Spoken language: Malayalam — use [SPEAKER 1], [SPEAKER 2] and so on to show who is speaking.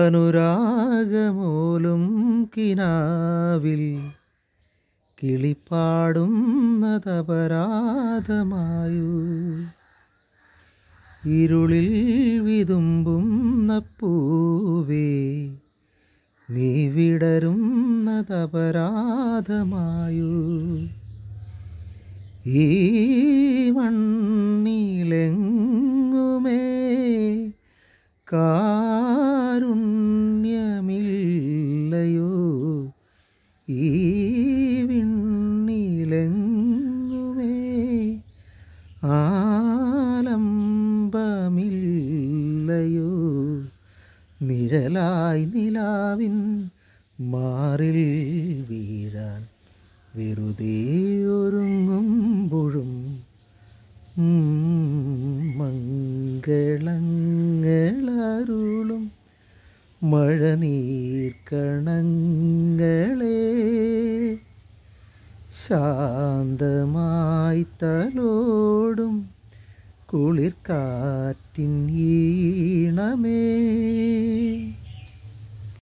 [SPEAKER 1] അനുരാഗമോലും കിനാവിൽ കിളിപ്പാടുന്നതപരാധമായു ഇരുളിൽ വിതുമ്പും പൂവേ നീ വിടരുന്നതപരാധമായു ഈ മണ്ണിലെങ്ങുമേ കാ കാരുണ്യമില്ലയോ ഈ വിണ്ണിലെങ്ങുമേ ആലംബമില്ലയോ നിഴലായി നിലാവിൻ മാറിൽ വീഴാൻ വെറുതെ ഒരുങ്ങുമ്പോഴും മംഗളങ്ങളരുളും മഴനീർക്കണങ്ങളെ ശാന്തമായി തലോടും കുളിർക്കാറ്റിൻ ഈണമേ